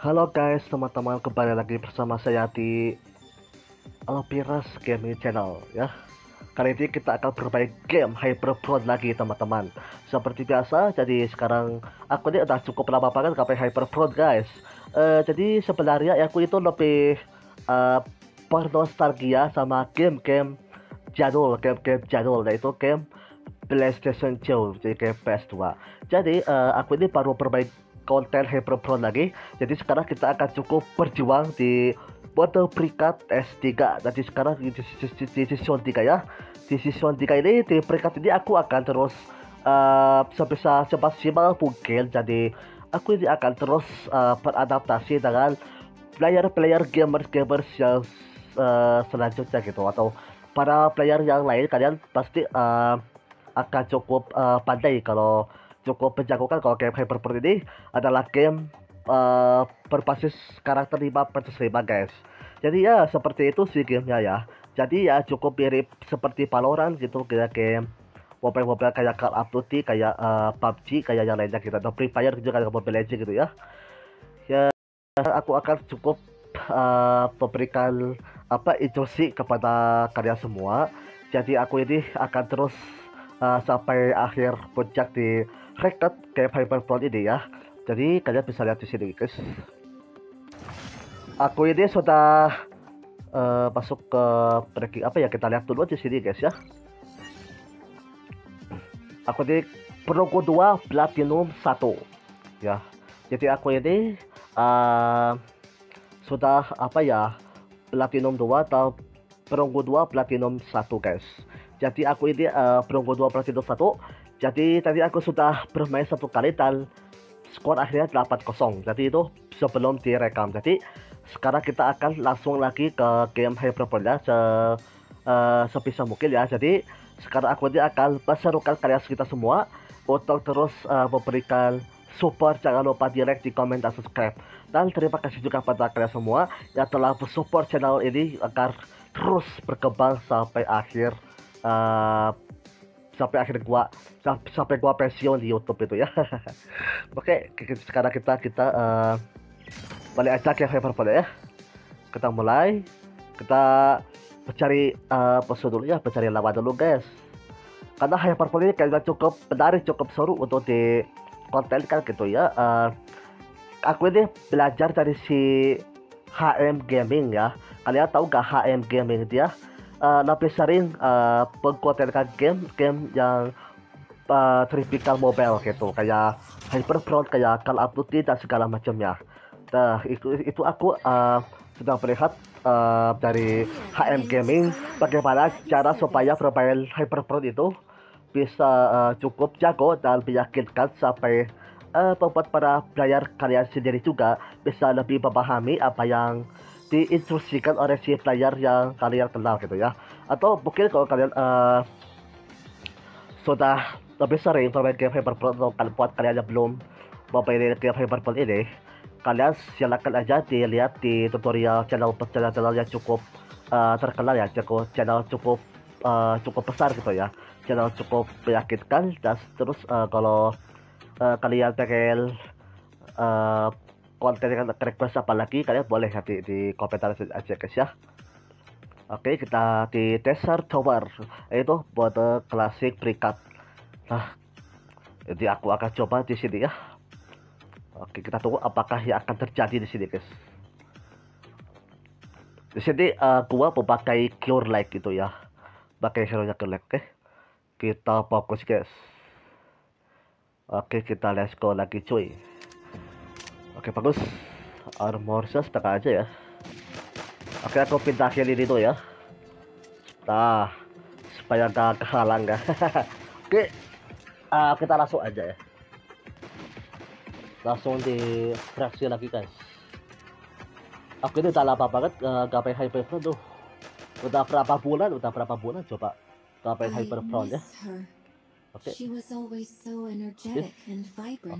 Halo guys, teman-teman kembali lagi bersama saya di Alopiras Gaming Channel ya. Kali ini kita akan bermain game Hyperblood lagi teman-teman. Seperti biasa, jadi sekarang aku ini udah cukup lama banget sampai Hyperblood guys. Uh, jadi sebenarnya aku itu lebih uh, bernostalgia sama game-game jadul, game-game jadul yaitu game PlayStation 2, jadi game PS2. Jadi uh, aku ini baru bermain konten pro lagi jadi sekarang kita akan cukup berjuang di Water peringkat S3 jadi sekarang di, di, di, di season 3 ya Di season 3 ini di peringkat ini aku akan terus uh, sebisa semaksimal mungkin Jadi aku ini akan terus uh, beradaptasi dengan player-player gamers-gamers yang uh, selanjutnya gitu Atau para player yang lain kalian pasti uh, akan cukup uh, pandai kalau cukup menjagokan kalau game Hyperport ini adalah game uh, berbasis karakter 5 versus 5 guys jadi ya seperti itu sih gamenya ya jadi ya cukup mirip seperti Valorant gitu kayak game mobile-mobile kayak Call of Duty kayak uh, eh, PUBG kayak yang lainnya gitu atau Free Fire juga kayak Mobile Legends gitu ya ya aku akan cukup uh, memberikan apa instruksi kepada karya semua jadi aku ini akan terus uh, sampai akhir puncak di Rektor kayak Hyperplot ini ya. Jadi kalian bisa lihat di sini guys. Aku ini sudah uh, masuk ke ranking apa ya kita lihat dulu di sini guys ya. Aku di Progo 2 Platinum 1 ya. Jadi aku ini uh, sudah apa ya Platinum 2 atau Progo 2 Platinum 1 guys. Jadi aku ini uh, Progo 2 Platinum 1 jadi tadi aku sudah bermain satu kali dan skor akhirnya 8-0. Jadi itu sebelum direkam. Jadi sekarang kita akan langsung lagi ke game Hyperbola se uh, sebisa mungkin ya. Jadi sekarang aku ini akan berserukan kalian kita semua untuk terus uh, memberikan support jangan lupa di like di komen dan subscribe dan terima kasih juga kepada kalian semua yang telah support channel ini agar terus berkembang sampai akhir uh, sampai akhir gua sampai gua pensiun di YouTube itu ya. Oke, sekarang kita kita uh, balik aja ke Fever ya. Kita mulai kita mencari uh, eh, dulu ya, mencari lawan dulu guys. Karena Hyperpole ini kayaknya cukup menarik, cukup seru untuk di konten kan gitu ya. Uh, aku ini belajar dari si HM Gaming ya. Kalian tahu gak HM Gaming dia? Ya? uh, ah, lebih sering uh, ah, game-game yang uh, ah, tropical mobile gitu kayak Hyperfront kayak Call of Duty dan segala macamnya. Nah itu itu aku uh, sedang melihat uh, dari HM Gaming bagaimana cara supaya hyper Hyperfront itu bisa uh, cukup jago dan meyakinkan sampai uh, membuat para player kalian sendiri juga bisa lebih memahami apa yang diinstruksikan oleh si player yang kalian kenal gitu ya atau mungkin kalau kalian uh, sudah lebih sering bermain game Hyperport atau kalian buat kalian yang belum memainkan game Hyperport ini kalian silakan aja dilihat di tutorial channel channel, channel yang cukup uh, terkenal ya cukup channel cukup uh, cukup besar gitu ya channel cukup meyakinkan dan terus uh, kalau uh, kalian pengen uh, konten yang request apalagi kalian boleh nanti di komentar aja guys ya oke kita di Desert Tower itu buat eh, klasik berikat nah jadi aku akan coba di sini ya oke kita tunggu apakah yang akan terjadi di sini guys di sini uh, gua memakai cure light gitu ya pakai hero nya cure light oke kita fokus guys oke kita let's go lagi cuy Oke bagus saya setek aja ya Oke aku pinta ini itu ya Nah supaya nggak kehalang ya. gak. Oke uh, kita langsung aja ya Langsung di fraksi lagi guys Oke ini udah lama banget uh, hyper hyperfront tuh Udah berapa bulan udah berapa bulan coba Gak hyper hyperfront ya Oke okay. Oke okay,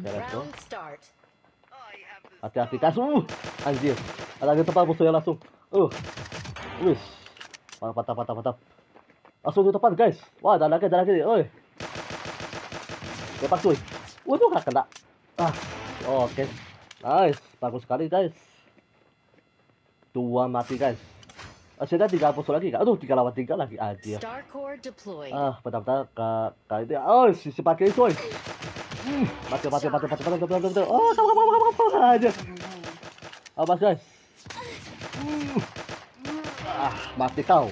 let's go hati-hati kas uh anjir ada di tempat musuhnya langsung uh wis mantap mantap mantap mantap langsung di tempat guys wah ada lagi ada lagi nih oi lepas cuy waduh gak kena ah oke okay. nice bagus sekali guys dua mati guys eh, Asyiknya tiga musuh lagi kak aduh tiga lawan tiga lagi aja ah bentar-bentar kak kak itu oh si si pakai itu Mati, mati, mati, mati, mati, mati, mati, Oh, kamu, kamu, kamu, kamu, aja. Awas, oh, guys. Ah, mati kau.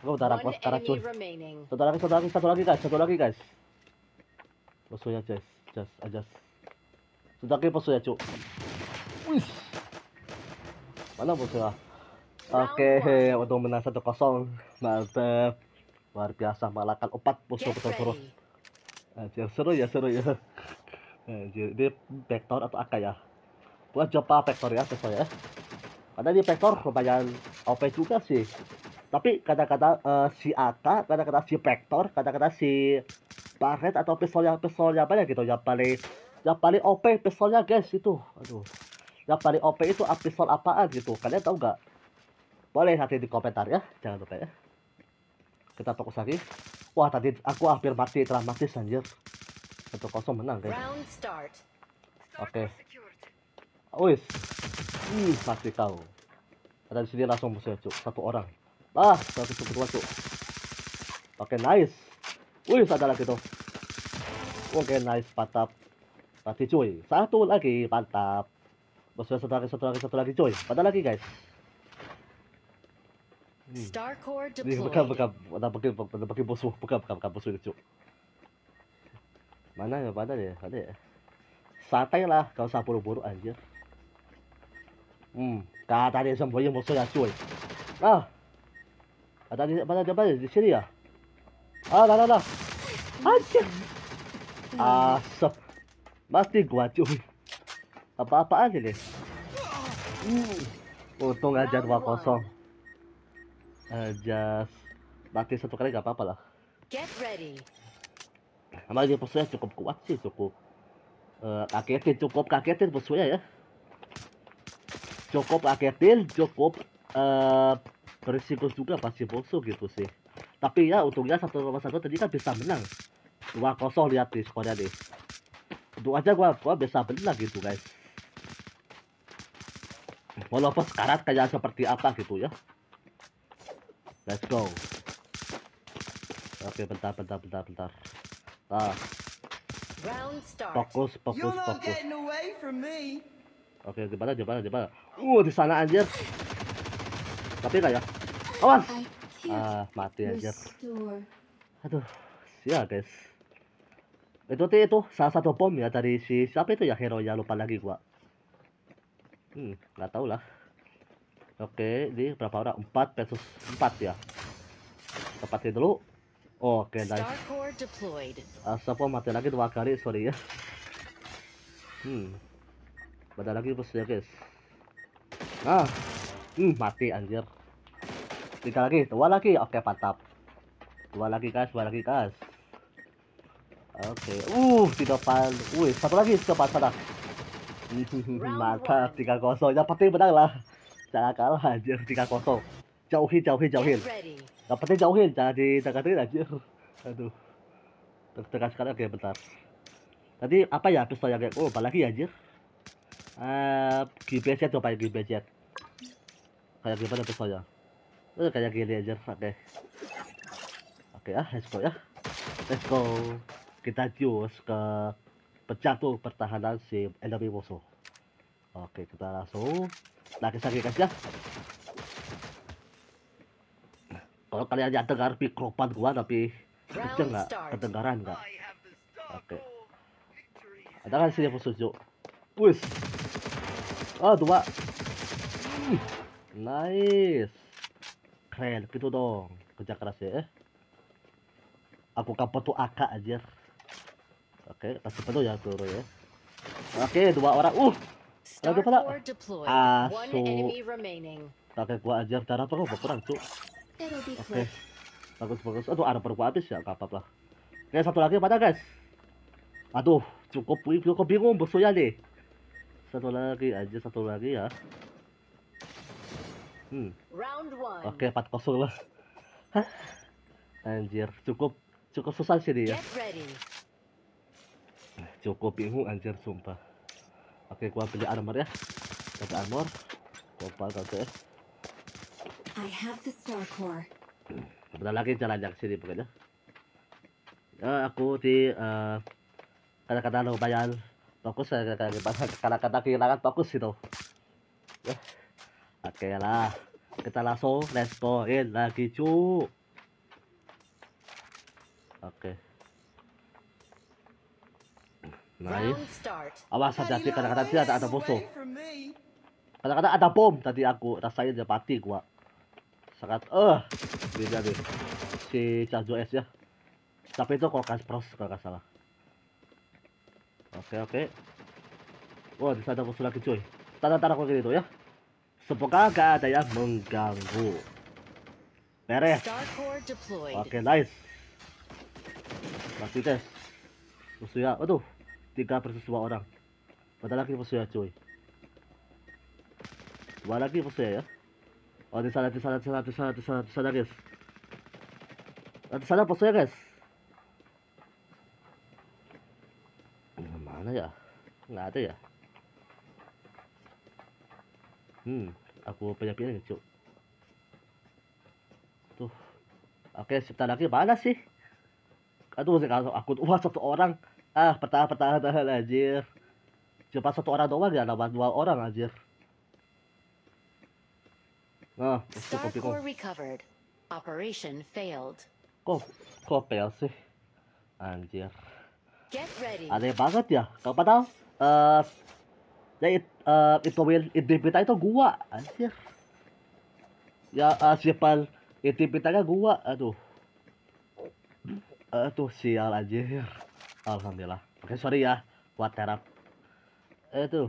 Kau udah rampok sekarang, cuy. Satu lagi, satu lagi, satu lagi, guys. Satu lagi, guys. Musuhnya, guys. Just, adjust. Ah, Sudah ke musuhnya, cuy. Mana musuhnya? Oke, okay, untuk menang satu kosong. mantep Luar biasa, malakan empat musuh betul-betul. Eh, Anjir, seru ya, seru ya. Anjir, ini backdoor atau AK ya? buat coba backdoor ya, sesuai ya. Karena ini backdoor lumayan OP juga sih. Tapi kata-kata uh, si AK, kata-kata si backdoor, kata-kata si baret atau pistol yang pistol yang banyak gitu yang paling yang paling OP pistolnya guys itu aduh yang paling OP itu pistol apaan gitu kalian tahu nggak boleh nanti di komentar ya jangan lupa ya kita fokus lagi Wah tadi aku hampir mati dramatis sanjir. Satu kosong menang guys. Oke. Wis. Ih, pasti kau. Ada di sini langsung musuh cuk, satu orang. Ah, satu satu dua cuk. Oke, nice. Wih, ada lagi tuh. Oke, nice, patap. Pasti cuy. Satu lagi, patap. Musuh satu lagi, satu lagi, satu lagi cuy. Pada lagi guys. Starcore deployed. Bukan, bukan. Nak pakai, nak pakai bosuh. Bukan, bukan, bukan bosuh Mana ya, mana ya? Ada ya? Santai lah. Kau usah buru-buru anjir. Hmm. Kata dia semboyan musuh ya cuy. Ah. Ada di mana dia mana? Di sini ya? Ah, dah, dah, dah. Anjir. Asap. Mati gua cuy. Apa-apaan ini? Hmm. Untung aja dua kosong uh, eh, just mati satu kali gak apa-apa lah Get ready. Sama dia pesunya cukup kuat sih, cukup uh, eh, kagetin, cukup kagetin posnya ya. Cukup kagetin, cukup uh, berisiko juga pasti musuh gitu sih. Tapi ya untungnya satu sama satu tadi kan bisa menang. Dua kosong lihat di skornya deh. Untuk aja gua gua bisa menang gitu guys. Walaupun sekarang kayak seperti apa gitu ya. Let's go. Oke, okay, bentar, bentar, bentar, bentar. Ah. start. Fokus, fokus, fokus. Oke, okay, gimana, gimana, gimana? Uh, di sana anjir. Tapi enggak ya? Awas. Ah, mati anjir. Aduh, siapa guys. Itu itu salah satu bom ya dari si siapa itu ya hero ya lupa lagi gua. Hmm, nggak tahu lah. Oke, ini berapa orang? 4 versus 4 ya. Tepatin dulu. Oke, nice. Asap mati lagi dua kali, sorry ya. Hmm. Badan lagi bos ya, guys. Nah. Hmm, mati anjir. Tiga lagi, dua lagi. Oke, mantap. Dua lagi, guys. Dua lagi, guys. Oke. Uh, di depan. Wih, satu lagi di depan sana. Mata tiga kosong. Yang penting menang lah jangan kalah aja tiga kosong jauhin jauhin jauhin dapetnya jauhin jangan di dideketin anjir aduh terdekat sekali oke bentar tadi apa ya pistol yang oh apa lagi ya anjir eh uh, coba ya kayak gimana pistolnya itu uh, eh, kayak gini aja oke oke ya let's go ya let's go kita jus ke tuh pertahanan si enemy musuh Oke, kita langsung. Nah, sakit, guys ya. Kalau kalian yang dengar mikrofon gua tapi kenceng nggak kedengaran nggak? Oke. Ada kan sini jo. Wis. Oh, dua. Nice. Keren, gitu dong. Kerja keras ya. Eh. Aku kapot tuh aka aja. Oke, kasih penuh ya turun ya. Oke, dua orang. Uh, Lagu pula Aso. Pakai gua aja darah oh, perlu berperang, Cuk. Oke. Bagus bagus. Aduh, ada perlu habis ya, enggak apa-apa. Oke, satu lagi pada, guys. Aduh, cukup cukup bingung bosoya nih. Satu lagi aja, satu lagi ya. Hmm. Oke, okay, 4-0 lah. Hah? Anjir, cukup cukup susah sih dia. Cukup bingung anjir sumpah. Oke, gua beli armor ya. Dapat armor. Kopal bakal ke. I have the star core. Sebentar lagi jalan yang sini pokoknya. Ya, aku di eh, kata-kata uh, lumayan fokus saya ya, kata-kata kehilangan fokus itu. Ya. Oke lah. Kita langsung let's go in lagi cu. Oke. Okay. Nice. Awas hati-hati kadang-kadang tidak ada, ada musuh. Kadang-kadang ada bom tadi aku rasain dia mati gua. Sangat eh uh, dia nih. Si Chazo S ya. Tapi itu kalau pros kalau enggak salah. Oke oke. Wah di ada musuh lagi cuy. Tanda-tanda kok gitu ya. Semoga gak ada yang mengganggu. Beres. Oke nice. Masih tes. Musuh ya. Aduh tiga versus dua orang pada lagi versus ya cuy dua lagi versus ya, ya oh di sana di sana di sana di sana di sana di sana guys oh, di sana versus ya guys mana ya nggak ada ya hmm aku punya pilihan ya cuy tuh oke sebentar lagi mana sih aduh aku, aku wah satu orang ah pertahan pertahan tahan anjir cuma satu orang doang ya nama dua orang anjir nah cukup cukup recovered operation failed kok kok fail sih anjir aneh banget ya kau padahal eh uh, ya itu uh, eh, itu will itu gua anjir ya itu eh, siapa identitasnya gua aduh aduh sial anjir alhamdulillah oke sorry ya buat terap itu eh,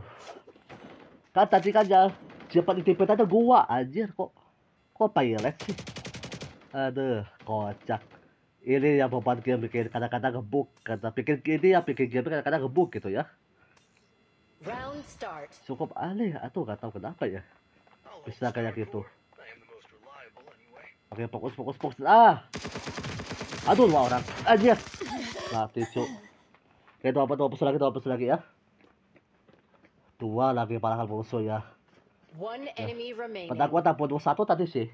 kan tadi kan ya cepat di aja gua anjir kok kok pilot sih aduh kocak ini yang membuat game bikin kadang-kadang gebuk kata pikir ini ya pikir game kadang-kadang gebuk gitu ya Round start. Cukup aneh atau nggak tahu kenapa ya. Bisa kayak gitu. Oke, fokus fokus fokus. Ah. Aduh, dua orang. Anjir. Mati, cuk dua apa tuh lagi, dua apa lagi ya. Dua lagi para kalau musuh ya. One ya. enemy remaining. tak satu tadi sih.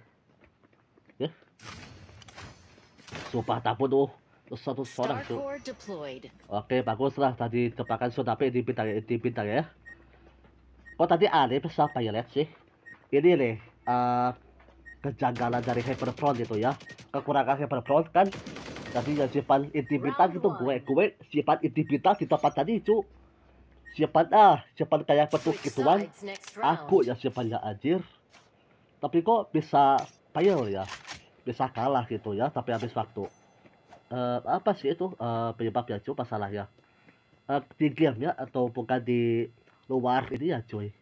Ya. Sumpah tak bunuh satu seorang tuh. Oke, bagus lah tadi tebakan sudah tapi di pintar di pintar ya. Kok tadi aneh siapa ya lihat sih? Ini nih uh, kejanggalan dari hyperfront itu ya. Kekurangan hyperfront kan tapi yang sifat intimitas itu gue, gue sifat intimitas di tempat tadi itu sifat ah sifat kayak petuk gituan. Aku ya sifatnya anjir. Tapi kok bisa fail ya, bisa kalah gitu ya tapi habis waktu. Uh, apa sih itu uh, eh, penyebabnya cuy masalahnya uh, eh, di ya atau bukan di luar ini ya cuy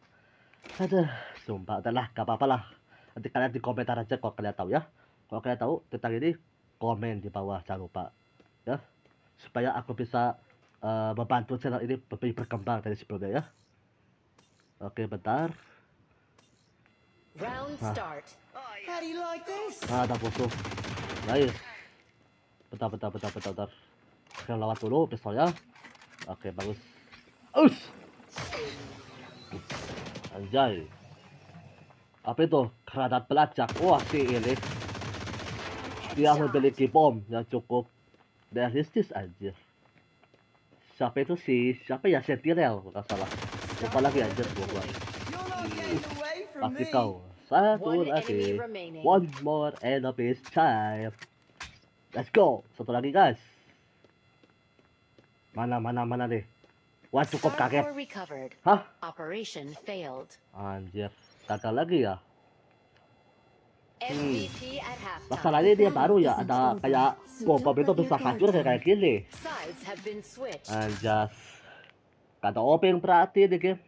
ada sumpah adalah gak apa-apa lah nanti kalian di komentar aja kalau kalian tahu ya kalau kalian tahu tentang ini komen di bawah jangan lupa ya supaya aku bisa uh, membantu channel ini lebih berkembang dari sebelumnya ya oke bentar Round nah. start. Nah, ada musuh. Nice. Bentar, bentar, bentar, bentar, bentar. Kita lewat dulu pistolnya. Oke, bagus. Us. Anjay. Apa itu? Granat pelacak. Wah, si ini dia memiliki bom yang cukup realistis aja siapa itu sih siapa ya sentinel nggak salah lupa lagi aja gua pasti kau satu lagi one more enemies time let's go satu lagi guys mana mana mana deh wah cukup kaget hah anjir gagal lagi ya hmm. masalahnya dia baru ya ada kayak Bobok itu bisa hancur kayak gini anjas kata open berarti di game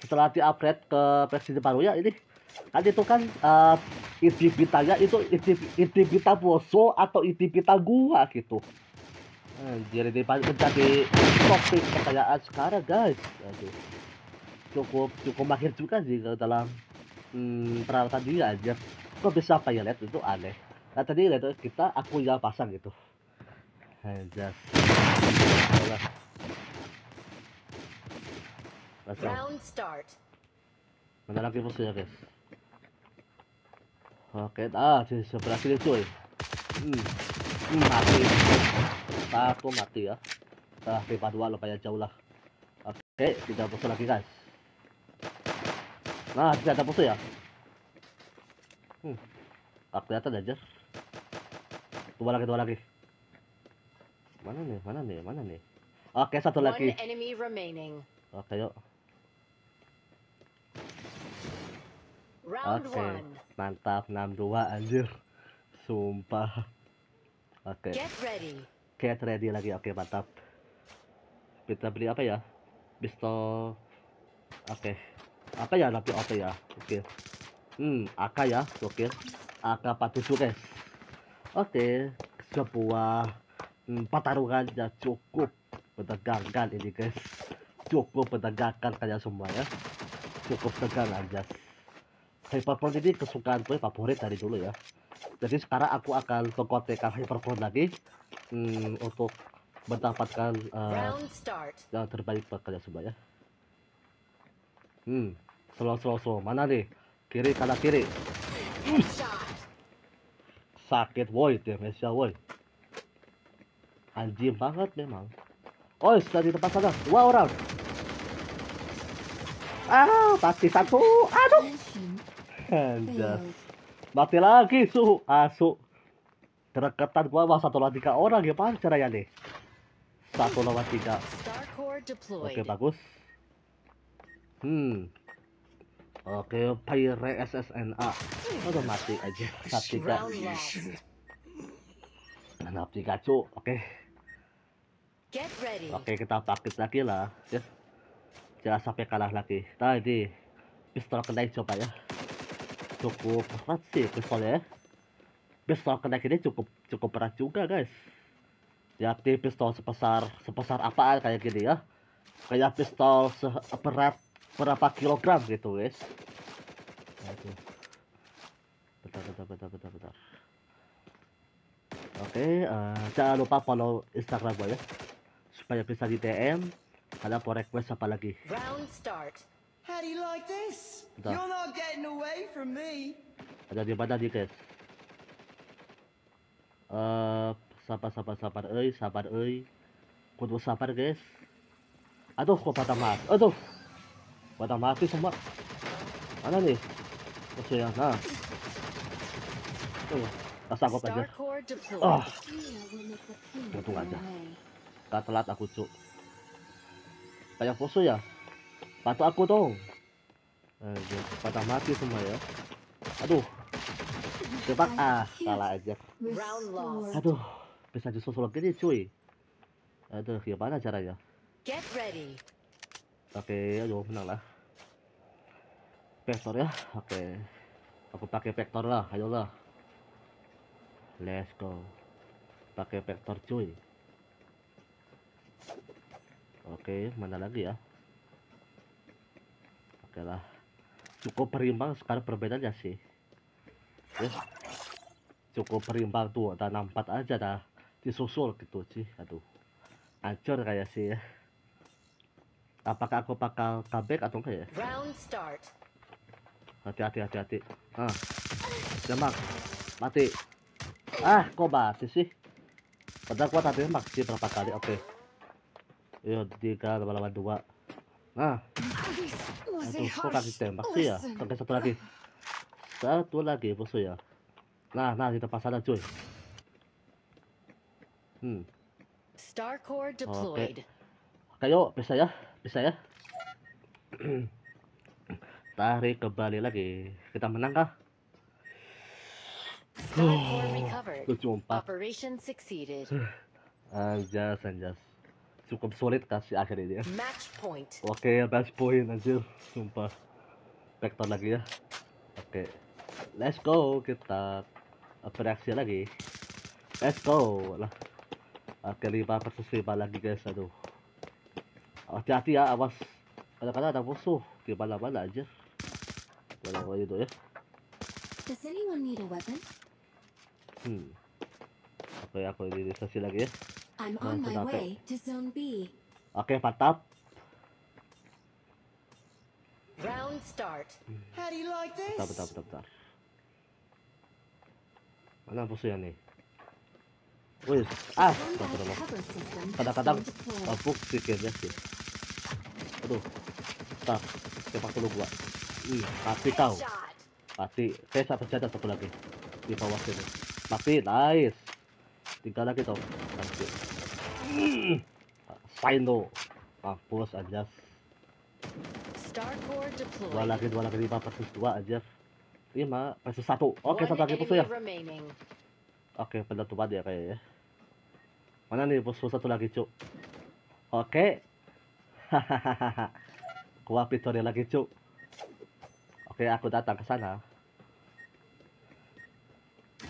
setelah di upgrade ke versi baru ya ini kan itu kan uh, eh, inti pitanya itu inti, inti pita boso atau inti pita gua gitu jadi ini menjadi topik pertanyaan sekarang guys Aduh. cukup cukup makin juga sih dalam hmm, peralatan dia aja kok bisa lihat itu aneh nah tadi lihat kita aku yang pasang gitu anjas Round start. Mana lagi musuhnya guys? Oke, ah di sebelah sini cuy. Hmm, hmm mati. Aku mati ya. Ah, pipa dua kayak jauh lah. Oke, tidak musuh lagi guys. Nah, tidak ada musuh ya? Hmm. Tak kelihatan aja. Ya, dua lagi, dua lagi. Mana nih? Mana nih? Mana nih? Oke, satu lagi. Oke, yuk. Oke, mantap 62 anjir. Sumpah. Oke. Get ready. Get ready lagi. Oke, mantap. Kita beli apa ya? Pistol. Oke. Apa ya nanti oke ya? Oke. Hmm, Aka ya. Oke. Aka AK 47 guys. Oke, sebuah hmm, pertarungan yang cukup menegangkan ini guys. Cukup menegangkan kalian semua ya. Cukup tegang aja. Hyperport ini kesukaan gue favorit dari dulu ya. Jadi sekarang aku akan mengkotekan Hyperport lagi hmm, untuk mendapatkan uh, yang terbaik buat kalian semua ya hmm slow slow slow mana nih kiri kanan kiri Uh. sakit woi dia mesia woi anjing banget memang oh sudah di tempat sana dua orang ah pasti satu aduh Anjas. mati lagi suhu asu ah, Terketat gua bahasa satu lagi orang orang gimana ya deh. satu lawan tiga ya, oke bagus hmm oke Pyre SSNA udah mati aja Naptika Naptika cu oke okay. oke okay, kita pakai lagi lah ya jangan sampai kalah lagi tadi pistol kena coba ya cukup berat sih pistolnya ya. pistol kena ini cukup cukup berat juga guys Ya, pistol sebesar sebesar apaan kayak gini ya kayak pistol seberat berapa kilogram gitu guys Aduh. bentar bentar bentar bentar bentar oke okay, uh, eh, jangan lupa follow instagram gue ya supaya bisa di DM ada mau request apa lagi round start How do you like this? Bentar. You're not getting away from me. Ada di mana nih guys? Uh, sabar sabar sabar, eh sabar eh, kudu sabar guys. Aduh, kok patah mas. Aduh. Pada mati semua. Mana nih? Musuh ya, nah. Tuh, tak sanggup aja. Oh. Untung aja. Tak telat aku cuk. Kayak poso ya. Batu aku dong. Eh, patah mati semua ya. Aduh. Cepat ah, salah aja. Aduh, bisa justru disusul gini cuy. Aduh, gimana caranya? Get ready pakai aduh menang lah vektor ya oke aku pakai vektor lah ayolah let's go pakai vektor cuy oke mana lagi ya oke lah cukup berimbang sekarang perbedaannya sih yes. Eh, cukup berimbang tuh ada empat aja dah disusul gitu sih aduh ancur kayak sih ya apakah aku bakal comeback atau enggak ya hati-hati hati-hati ah jamak ya, mati ah kok mati sih padahal kuat tadi maksi berapa kali oke okay. Iya, yuk tiga lama-lama dua nah aduh kok kaki tembak sih ya oke satu lagi satu lagi musuh ya nah nah di tempat sana cuy hmm oke okay. okay, yuk bisa ya bisa ya tarik kembali lagi kita menang kah tujuh oh, jas anjas anjas cukup sulit kasih akhir ini ya oke okay, match point anjir sumpah vector lagi ya oke let's go kita bereaksi lagi let's go lah oke okay, 5 versus lagi guys aduh hati-hati ya awas kadang-kadang ada musuh di mana-mana aja mana-mana itu ya Does anyone need a weapon? Hmm. Oke, okay, aku ini sesi lagi ya. I'm nah, on my way to zone B. Oke, mantap. Round start. Hmm. How do you like this? Bentar, bentar, bentar, bentar. Mana musuhnya nih? Wih, ah, kadang-kadang babuk pikirnya sih. Aduh, tak sepak dulu gua. Wih, pasti kau. Pasti, Saya satu saja satu lagi di bawah sini. tapi, nice. tinggal lagi tau. Lanjut. Hmm. Sino, mampus aja. Dua lagi, dua lagi, lima persis dua aja. Lima persis satu. Oke, satu lagi pusuh ya. Oke, okay, penentuan ya kayaknya. Ya. Mana nih bosku satu lagi, Cuk? Oke. Hahaha. kuah pitore lagi, Cuk. Oke, aku datang ke sana.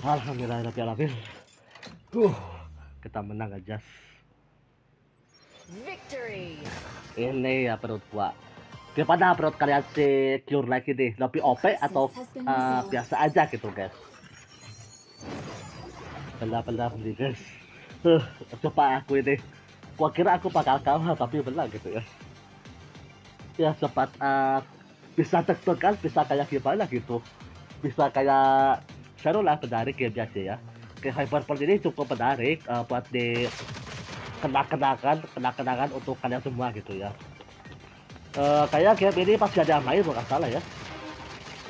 Alhamdulillah, tapi alhamdulillah. Uh, kita menang aja. Victory. Ini ya perut gua. Gimana perut kalian si Cure Like nih, Lebih OP atau uh, biasa aja gitu guys? Benda-benda beli guys coba aku ini. Gua kira aku bakal kalah tapi benar gitu ya. Ya sempat uh, bisa deg kan? bisa kayak gimana gitu. Bisa kayak seru lah menarik game biasa ya. Kayak Hyperport ini cukup menarik uh, buat di kena-kenakan, kena-kenakan untuk kalian semua gitu ya. Uh, kayak game ini pasti ada yang main bukan salah ya.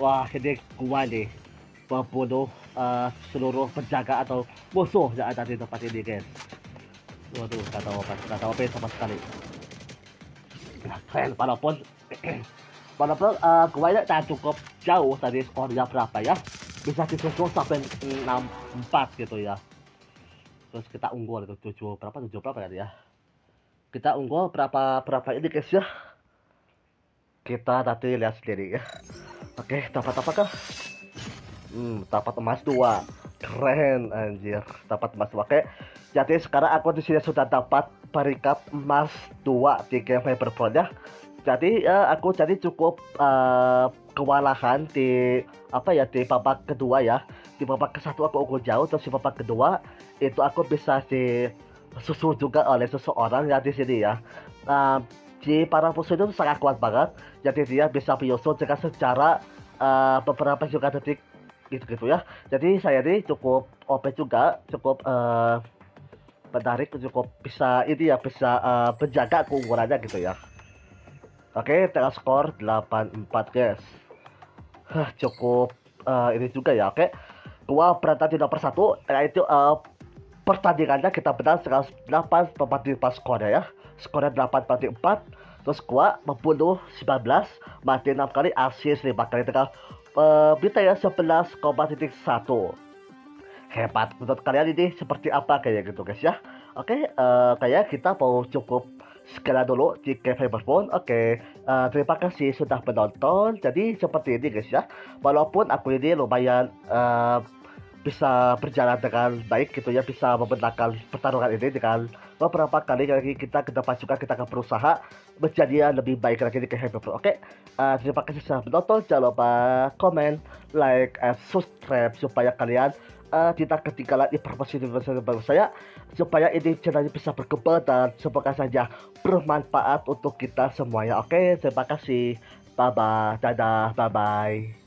Wah ini gua nih pembunuh uh, seluruh penjaga atau musuh yang ada di tempat ini guys waduh gak tau apa gak tau apa ya sama sekali nah, keren walaupun walaupun uh, eh, gue ini tak cukup jauh dari skornya berapa ya bisa disusul sampai 64 gitu ya terus kita unggul itu 7 berapa 7 berapa ya kita unggul berapa berapa ini guys ya kita tadi lihat sendiri ya oke dapat apakah hmm, tapat emas dua keren anjir dapat emas dua kayak jadi sekarang aku di sini sudah dapat perikap emas dua di game Hyperpole ya jadi uh, aku jadi cukup uh, kewalahan di apa ya di babak kedua ya di babak ke satu aku ukur jauh terus di babak kedua itu aku bisa di susul juga oleh seseorang ya di sini ya uh, di para musuh itu sangat kuat banget jadi dia bisa menyusul dengan secara uh, beberapa juga detik gitu gitu ya jadi saya ini cukup OP juga cukup uh, menarik cukup bisa ini ya bisa uh, menjaga keunggulannya gitu ya oke okay, total skor 84 guys huh, cukup uh, ini juga ya oke okay. dua perantan di nomor satu yaitu nah uh, pertandingannya kita benar 108 pas skornya ya skornya 8 terus gua membunuh 19 mati 6 kali asis 5 kali tengah Eh, sebelas berita titik satu hebat untuk kalian ini seperti apa kayak gitu guys ya oke uh, kayak kita mau cukup sekian dulu di kafe Bourbon. Oke, uh, terima kasih sudah menonton. Jadi seperti ini guys ya. Walaupun aku ini lumayan uh, bisa berjalan dengan baik gitu ya bisa memenangkan pertarungan ini dengan beberapa kali lagi kita ke depan juga kita akan berusaha menjadi yang lebih baik lagi di Happy Pro. Oke, okay? uh, eh, terima kasih sudah menonton. Jangan lupa comment like, and subscribe supaya kalian uh, tidak ketinggalan informasi informasi baru saya supaya ini channelnya bisa berkembang dan semoga saja bermanfaat untuk kita semuanya. Oke, okay, terima kasih. Bye bye, dadah, bye bye.